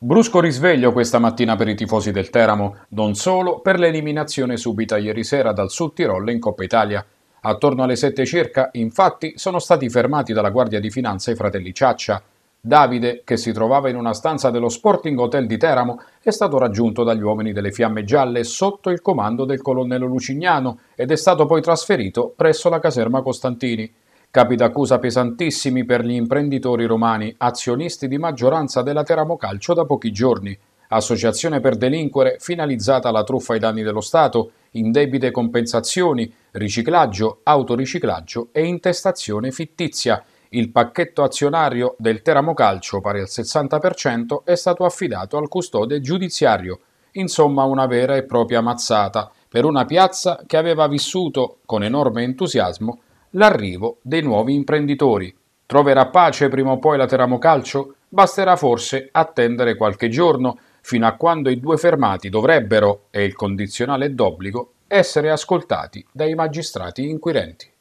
Brusco risveglio questa mattina per i tifosi del Teramo, non solo per l'eliminazione subita ieri sera dal Sud Tirol in Coppa Italia. Attorno alle sette circa, infatti, sono stati fermati dalla Guardia di Finanza i fratelli Ciaccia. Davide, che si trovava in una stanza dello Sporting Hotel di Teramo, è stato raggiunto dagli uomini delle Fiamme Gialle sotto il comando del colonnello Lucignano ed è stato poi trasferito presso la caserma Costantini. Capi d'accusa pesantissimi per gli imprenditori romani, azionisti di maggioranza della Teramo Calcio da pochi giorni, associazione per delinquere finalizzata alla truffa ai danni dello Stato, indebite compensazioni, riciclaggio, autoriciclaggio e intestazione fittizia. Il pacchetto azionario del Teramo Calcio, pari al 60%, è stato affidato al custode giudiziario. Insomma, una vera e propria mazzata per una piazza che aveva vissuto con enorme entusiasmo l'arrivo dei nuovi imprenditori. Troverà pace prima o poi la Teramo Calcio? Basterà forse attendere qualche giorno, fino a quando i due fermati dovrebbero, e il condizionale d'obbligo, essere ascoltati dai magistrati inquirenti.